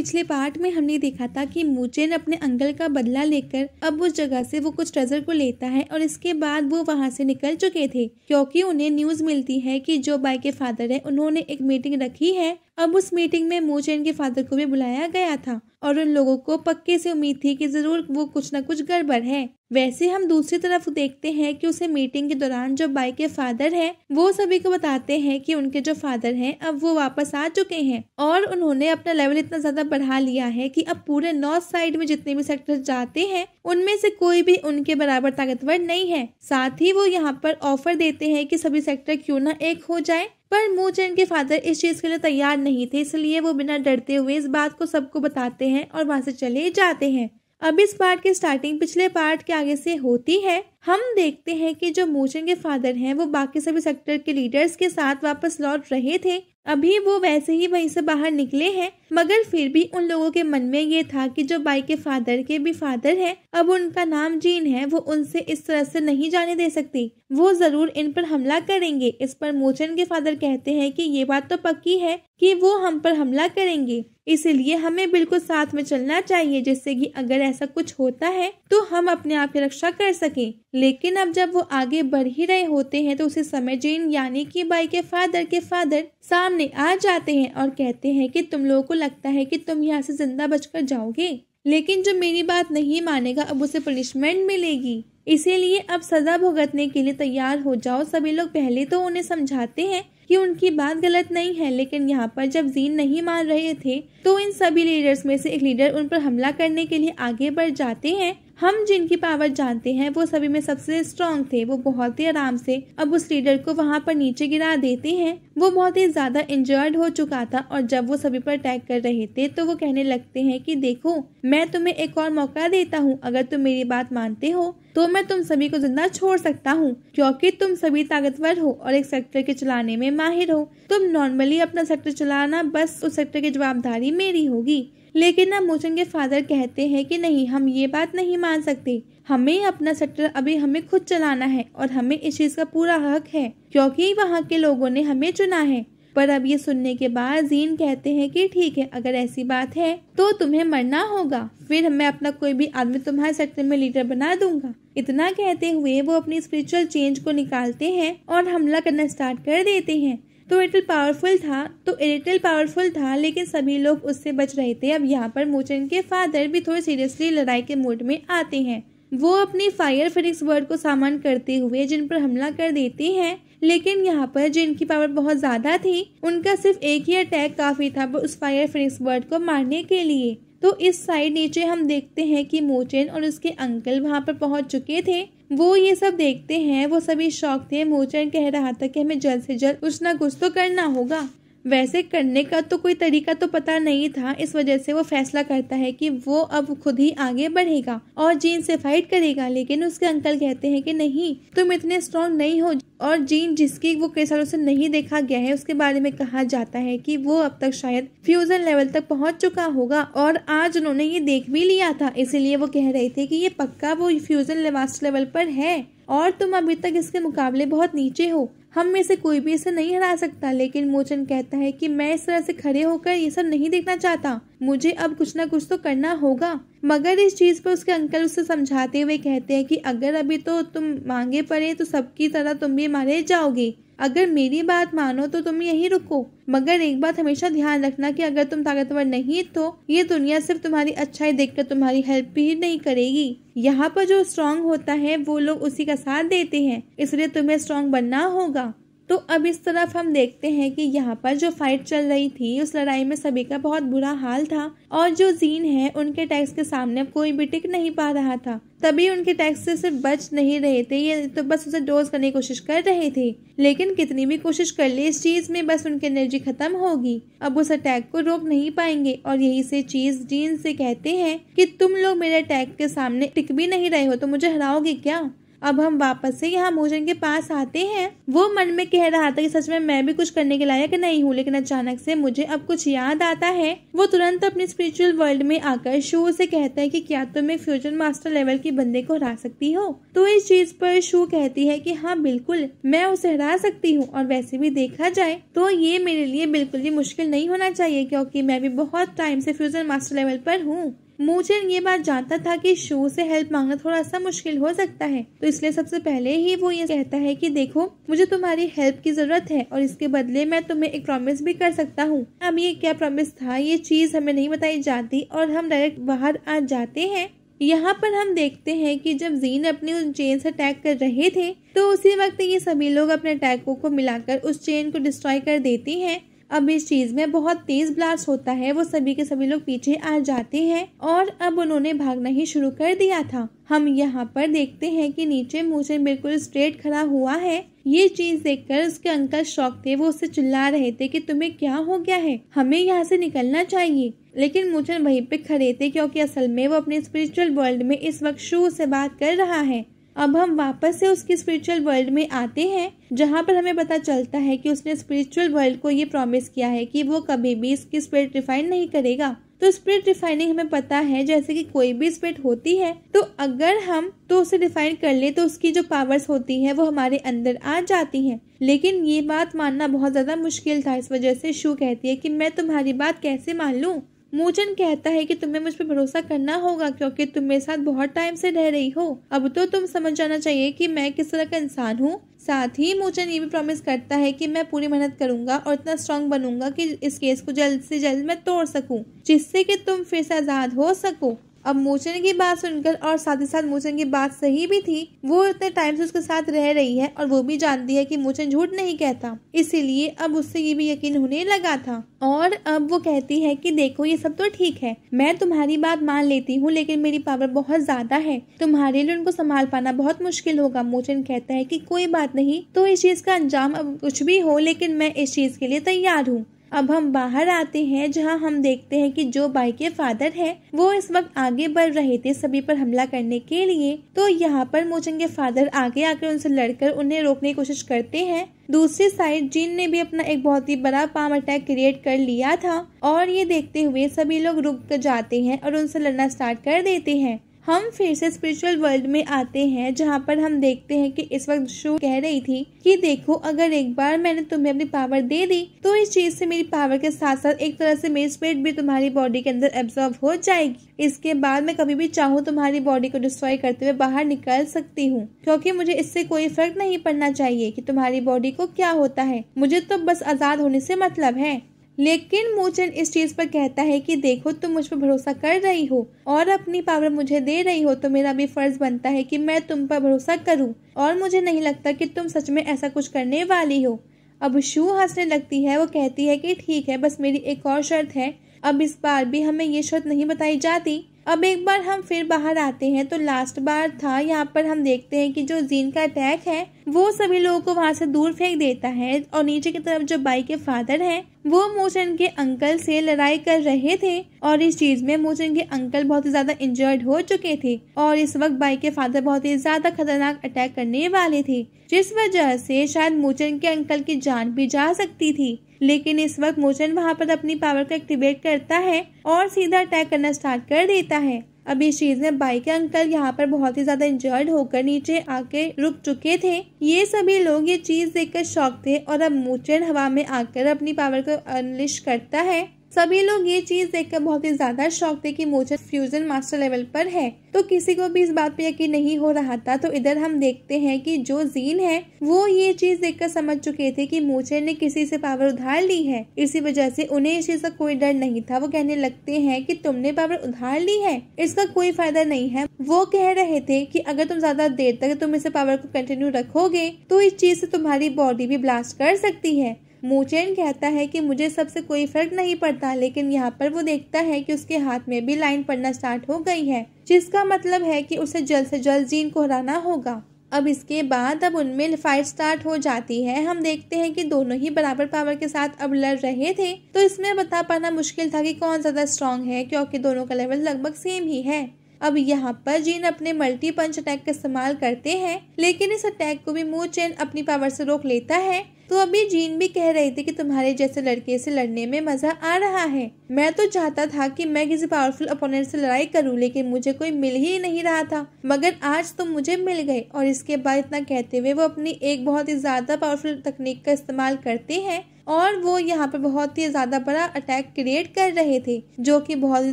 पिछले पार्ट में हमने देखा था कि मूचेन अपने अंकल का बदला लेकर अब उस जगह से वो कुछ ट्रेजर को लेता है और इसके बाद वो वहाँ से निकल चुके थे क्योंकि उन्हें न्यूज मिलती है कि जो बाई के फादर है उन्होंने एक मीटिंग रखी है अब उस मीटिंग में मुझे इनके फादर को भी बुलाया गया था और उन लोगों को पक्के से उम्मीद थी कि जरूर वो कुछ ना कुछ गड़बड़ है वैसे हम दूसरी तरफ देखते हैं कि उसे मीटिंग के दौरान जो बाई के फादर हैं वो सभी को बताते हैं कि उनके जो फादर हैं अब वो वापस आ चुके हैं और उन्होंने अपना लेवल इतना ज्यादा बढ़ा लिया है कि अब पूरे नॉर्थ साइड में जितने भी सेक्टर जाते हैं उनमें से कोई भी उनके बराबर ताकतवर नहीं है साथ ही वो यहाँ पर ऑफर देते हैं कि सभी सेक्टर क्यों ना एक हो जाए पर मूचैन के फादर इस चीज़ के लिए तैयार नहीं थे इसलिए वो बिना डरते हुए इस बात को सबको बताते हैं और वहाँ से चले जाते हैं अब इस पार्ट की स्टार्टिंग पिछले पार्ट के आगे से होती है हम देखते हैं कि जो मोचन के फादर हैं वो बाकी सभी सेक्टर के लीडर्स के साथ वापस लौट रहे थे अभी वो वैसे ही वहीं से बाहर निकले हैं मगर फिर भी उन लोगों के मन में ये था कि जो बाई के फादर के भी फादर हैं अब उनका नाम जीन है वो उनसे इस तरह से नहीं जाने दे सकती वो जरूर इन पर हमला करेंगे इस पर मोचन के फादर कहते हैं कि ये बात तो पक्की है कि वो हम पर हमला करेंगे इसीलिए हमें बिल्कुल साथ में चलना चाहिए जिससे कि अगर ऐसा कुछ होता है तो हम अपने आप की रक्षा कर सकें लेकिन अब जब वो आगे बढ़ ही रहे होते हैं तो उसी समय जेन यानी कि बाई के फादर के फादर सामने आ जाते हैं और कहते हैं कि तुम लोगों को लगता है कि तुम यहाँ से जिंदा बचकर जाओगे लेकिन जो मेरी बात नहीं मानेगा अब उसे पनिशमेंट मिलेगी इसीलिए अब सजा भुगतने के लिए तैयार हो जाओ सभी लोग पहले तो उन्हें समझाते हैं कि उनकी बात गलत नहीं है लेकिन यहाँ पर जब जीन नहीं मान रहे थे तो इन सभी लीडर्स में से एक लीडर उन पर हमला करने के लिए आगे बढ़ जाते हैं हम जिनकी पावर जानते हैं वो सभी में सबसे स्ट्रांग थे वो बहुत ही आराम से अब उस लीडर को वहाँ पर नीचे गिरा देते हैं वो बहुत ही ज्यादा इंजर्ड हो चुका था और जब वो सभी पर अटैक कर रहे थे तो वो कहने लगते हैं कि देखो मैं तुम्हें एक और मौका देता हूँ अगर तुम मेरी बात मानते हो तो मैं तुम सभी को जिंदा छोड़ सकता हूँ क्योंकि तुम सभी ताकतवर हो और एक सेक्टर के चलाने में माहिर हो तुम नॉर्मली अपना सेक्टर चलाना बस उस सेक्टर की जवाबदारी मेरी होगी लेकिन अब मोचन के फादर कहते हैं कि नहीं हम ये बात नहीं मान सकते हमें अपना सेक्टर अभी हमें खुद चलाना है और हमें इस चीज का पूरा हक है क्योंकि वहाँ के लोगों ने हमें चुना है पर अब ये सुनने के बाद जीन कहते हैं कि ठीक है अगर ऐसी बात है तो तुम्हें मरना होगा फिर मैं अपना कोई भी आदमी तुम्हारे सेक्टर में लीडर बना दूंगा इतना कहते हुए वो अपनी स्पिरिचुअल चेंज को निकालते हैं और हमला करना स्टार्ट कर देते हैं तो एयरटेल पावरफुल था तो एयरटेल पावरफुल था लेकिन सभी लोग उससे बच रहे थे अब यहाँ पर मोचन के फादर भी थोड़े सीरियसली लड़ाई के मूड में आते हैं वो अपने फायर फिनिक्स बर्ड को सामान करते हुए जिन पर हमला कर देते हैं लेकिन यहाँ पर जिनकी पावर बहुत ज़्यादा थी उनका सिर्फ एक ही अटैक काफ़ी था उस फायर फिनिक्स बर्ड को मारने के लिए तो इस साइड नीचे हम देखते हैं कि मोचेन और उसके अंकल वहाँ पर पहुँच चुके थे वो ये सब देखते हैं वो सभी शौक थे मोचन कह रहा था कि हमें जल्द से जल्द कुछ ना कुछ तो करना होगा वैसे करने का तो कोई तरीका तो पता नहीं था इस वजह से वो फैसला करता है कि वो अब खुद ही आगे बढ़ेगा और जीन से फाइट करेगा लेकिन उसके अंकल कहते हैं कि नहीं तुम इतने स्ट्रांग नहीं हो और जीन जिसकी वो कई सालों से नहीं देखा गया है उसके बारे में कहा जाता है कि वो अब तक शायद फ्यूजन लेवल तक पहुंच चुका होगा और आज उन्होंने ये देख भी लिया था इसीलिए वो कह रहे थे की ये पक्का वो फ्यूजन लास्ट लेवल पर है और तुम अभी तक इसके मुकाबले बहुत नीचे हो हम में से कोई भी इसे नहीं हरा सकता लेकिन मोचन कहता है कि मैं इस तरह से खड़े होकर ये सब नहीं देखना चाहता मुझे अब कुछ ना कुछ तो करना होगा मगर इस चीज पर उसके अंकल उसे समझाते हुए कहते हैं कि अगर अभी तो तुम मांगे पड़े तो सबकी तरह तुम भी मारे जाओगे अगर मेरी बात मानो तो तुम यहीं रुको मगर एक बात हमेशा ध्यान रखना कि अगर तुम ताकतवर नहीं तो ये दुनिया सिर्फ तुम्हारी अच्छाई देखकर तुम्हारी हेल्प ही नहीं करेगी यहाँ पर जो स्ट्रांग होता है वो लोग उसी का साथ देते हैं इसलिए तुम्हें स्ट्रांग बनना होगा तो अब इस तरफ हम देखते हैं कि यहाँ पर जो फाइट चल रही थी उस लड़ाई में सभी का बहुत बुरा हाल था और जो जीन है उनके टैक्स के सामने कोई भी टिक नहीं पा रहा था तभी उनके टैक्स से सिर्फ बच नहीं रहे थे ये तो बस उसे डोज करने की कोशिश कर रहे थे लेकिन कितनी भी कोशिश कर ले इस चीज में बस उनकी एनर्जी खत्म होगी अब उस अटैक को रोक नहीं पाएंगे और यही से चीज जीन से कहते हैं कि तुम लोग मेरे अटैक के सामने टिक भी नहीं रहे हो तो मुझे हराओगे क्या अब हम वापस से यहाँ मोजन के पास आते हैं वो मन में कह रहा था कि सच में मैं भी कुछ करने के लायक नहीं हूँ लेकिन अचानक से मुझे अब कुछ याद आता है वो तुरंत अपने स्पिरिचुअल वर्ल्ड में आकर शो से कहता है कि क्या तुम एक फ्यूजन मास्टर लेवल के बंदे को हरा सकती हो तो इस चीज पर शो कहती है की हाँ बिल्कुल मैं उसे हरा सकती हूँ और वैसे भी देखा जाए तो ये मेरे लिए बिल्कुल भी मुश्किल नहीं होना चाहिए क्योंकि मैं भी बहुत टाइम से फ्यूजन मास्टर लेवल पर हूँ मुझे ये बात जानता था कि शो से हेल्प मांगना थोड़ा सा मुश्किल हो सकता है तो इसलिए सबसे पहले ही वो ये कहता है कि देखो मुझे तुम्हारी हेल्प की जरूरत है और इसके बदले मैं तुम्हें एक प्रॉमिस भी कर सकता हूँ अब ये क्या प्रॉमिस था ये चीज हमें नहीं बताई जाती और हम डायरेक्ट बाहर आ जाते हैं यहाँ पर हम देखते हैं कि जब जीन अपनी उस चेन से अटैक कर रहे थे तो उसी वक्त ये सभी लोग अपने अटैकों को मिलाकर उस चेन को डिस्ट्रॉय कर देती हैं अब इस चीज में बहुत तेज ब्लास्ट होता है वो सभी के सभी लोग पीछे आ जाते हैं और अब उन्होंने भागना ही शुरू कर दिया था हम यहाँ पर देखते हैं कि नीचे मोहसिन बिल्कुल स्ट्रेट खड़ा हुआ है ये चीज देखकर उसके अंकल शौक थे वो उससे चिल्ला रहे थे कि तुम्हें क्या हो गया है हमें यहाँ से निकलना चाहिए लेकिन मोचन वहीं पे खड़े थे क्योंकि असल में वो अपने स्पिरिचुअल वर्ल्ड में इस वक्त शू से बात कर रहा है अब हम वापस से उसकी स्पिरिचुअल वर्ल्ड में आते हैं जहाँ पर हमें पता चलता है कि उसने स्पिरिचुअल वर्ल्ड को ये प्रॉमिस किया है कि वो कभी भी इसकी स्पिरिट रिफाइन नहीं करेगा तो स्पिरिट रिफाइनिंग हमें पता है जैसे कि कोई भी स्पिरिट होती है तो अगर हम तो उसे रिफाइन कर ले तो उसकी जो पावर्स होती है वो हमारे अंदर आ जाती हैं लेकिन ये बात मानना बहुत ज़्यादा मुश्किल था इस वजह से शू कहती है कि मैं तुम्हारी बात कैसे मान लू मूचन कहता है कि तुम्हें मुझ पर भरोसा करना होगा क्योंकि तुम मेरे साथ बहुत टाइम से रह रही हो अब तो तुम समझ जाना चाहिए कि मैं किस तरह का इंसान हूँ साथ ही मूचन ये भी प्रॉमिस करता है कि मैं पूरी मेहनत करूंगा और इतना स्ट्रांग बनूंगा कि इस केस को जल्द से जल्द मैं तोड़ सकूं जिससे कि तुम फिर से आज़ाद हो सको अब मोचन की बात सुनकर और साथ ही साथ मोचन की बात सही भी थी वो इतने टाइम से उसके साथ रह रही है और वो भी जानती है कि मोचन झूठ नहीं कहता इसीलिए अब उससे ये भी यकीन होने लगा था और अब वो कहती है कि देखो ये सब तो ठीक है मैं तुम्हारी बात मान लेती हूँ लेकिन मेरी पावर बहुत ज्यादा है तुम्हारे लिए उनको संभाल पाना बहुत मुश्किल होगा मोचन कहता है की कोई बात नहीं तो इस चीज का अंजाम अब कुछ भी हो लेकिन मैं इस चीज के लिए तैयार हूँ अब हम बाहर आते हैं जहां हम देखते हैं कि जो बाई के फादर हैं वो इस वक्त आगे बढ़ रहे थे सभी पर हमला करने के लिए तो यहाँ पर मोचन के फादर आगे आकर उनसे लड़कर उन्हें रोकने की कोशिश करते हैं दूसरी साइड जिन ने भी अपना एक बहुत ही बड़ा पाम अटैक क्रिएट कर लिया था और ये देखते हुए सभी लोग रुक जाते हैं और उनसे लड़ना स्टार्ट कर देते हैं हम फिर से स्पिरिचुअल वर्ल्ड में आते हैं जहाँ पर हम देखते हैं कि इस वक्त शो कह रही थी कि देखो अगर एक बार मैंने तुम्हें अपनी पावर दे दी तो इस चीज से मेरी पावर के साथ साथ एक तरह से मेरी स्पिरिट भी तुम्हारी बॉडी के अंदर एब्जॉर्व हो जाएगी इसके बाद मैं कभी भी चाहूँ तुम्हारी बॉडी को डिस्ट्रॉय करते हुए बाहर निकल सकती हूँ क्योंकि मुझे इससे कोई फर्क नहीं पड़ना चाहिए की तुम्हारी बॉडी को क्या होता है मुझे तो बस आजाद होने से मतलब है लेकिन मूचन इस चीज पर कहता है कि देखो तुम मुझ पर भरोसा कर रही हो और अपनी पावर मुझे दे रही हो तो मेरा भी फर्ज बनता है कि मैं तुम पर भरोसा करूं और मुझे नहीं लगता कि तुम सच में ऐसा कुछ करने वाली हो अब शू हंसने लगती है वो कहती है कि ठीक है बस मेरी एक और शर्त है अब इस बार भी हमें ये शर्त नहीं बताई जाती अब एक बार हम फिर बाहर आते हैं तो लास्ट बार था यहाँ पर हम देखते हैं कि जो जीन का अटैक है वो सभी लोगों को वहाँ से दूर फेंक देता है और नीचे की तरफ जो बाई के फादर हैं वो मोचन के अंकल से लड़ाई कर रहे थे और इस चीज में मोचन के अंकल बहुत ही ज्यादा इंजर्ड हो चुके थे और इस वक्त बाई के फादर बहुत ही ज्यादा खतरनाक अटैक करने वाले थे जिस वजह से शायद मोचन के अंकल की जान भी जा सकती थी लेकिन इस वक्त मोचन वहां पर अपनी पावर को एक्टिवेट करता है और सीधा अटैक करना स्टार्ट कर देता है अब इस चीज में बाइक अंकल यहाँ पर बहुत ही ज्यादा इंजर्ड होकर नीचे आके रुक चुके थे ये सभी लोग ये चीज देखकर शौक थे और अब मूचेन हवा में आकर अपनी पावर को अनलिश करता है सभी लोग ये चीज देखकर बहुत ही ज्यादा शौक थे कि मोचन फ्यूजन मास्टर लेवल पर है तो किसी को भी इस बात पे यकीन नहीं हो रहा था तो इधर हम देखते हैं कि जो जीन है वो ये चीज देखकर समझ चुके थे कि मोचन ने किसी से पावर उधार ली है इसी वजह से उन्हें इस चीज का कोई डर नहीं था वो कहने लगते हैं कि तुमने पावर उधार ली है इसका कोई फायदा नहीं है वो कह रहे थे कि अगर तुम ज्यादा देर तक तुम इसे पावर को कंटिन्यू रखोगे तो इस चीज से तुम्हारी बॉडी भी ब्लास्ट कर सकती है मूचेन कहता है कि मुझे सबसे कोई फर्क नहीं पड़ता लेकिन यहाँ पर वो देखता है कि उसके हाथ में भी लाइन पड़ना स्टार्ट हो गई है जिसका मतलब है कि उसे जल्द से जल्द जीन को हराना होगा अब इसके बाद अब उनमें फाइट स्टार्ट हो जाती है हम देखते हैं कि दोनों ही बराबर पावर के साथ अब लड़ रहे थे तो इसमें बता पाना मुश्किल था कि कौन ज़्यादा स्ट्रांग है क्योंकि दोनों का लेवल लगभग सेम ही है अब यहाँ पर जीन अपने मल्टी पंच अटैक का इस्तेमाल करते हैं लेकिन इस अटैक को भी मूव चैन अपनी पावर से रोक लेता है तो अभी जीन भी कह रही थी कि तुम्हारे जैसे लड़के से लड़ने में मजा आ रहा है मैं तो चाहता था कि मैं किसी पावरफुल अपोनेंट से लड़ाई करूं लेकिन मुझे कोई मिल ही नहीं रहा था मगर आज तुम तो मुझे मिल गए और इसके बाद इतना कहते हुए वो अपनी एक बहुत ही ज्यादा पावरफुल तकनीक का इस्तेमाल करते हैं और वो यहाँ पर बहुत ही ज्यादा बड़ा अटैक क्रिएट कर रहे थे जो की बहुत ही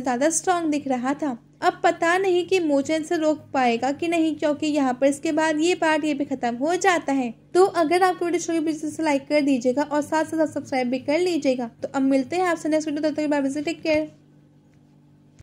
ज्यादा स्ट्रॉन्ग दिख रहा था अब पता नहीं कि मोचन से रोक पाएगा कि नहीं क्योंकि यहाँ पर इसके बाद ये पार्ट ये भी खत्म हो जाता है तो अगर आपको वीडियो शो लगी लाइक कर दीजिएगा और साथ साथ सब्सक्राइब भी कर लीजिएगा तो अब मिलते हैं आपसे नेक्स्ट वीडियो तब टेक केयर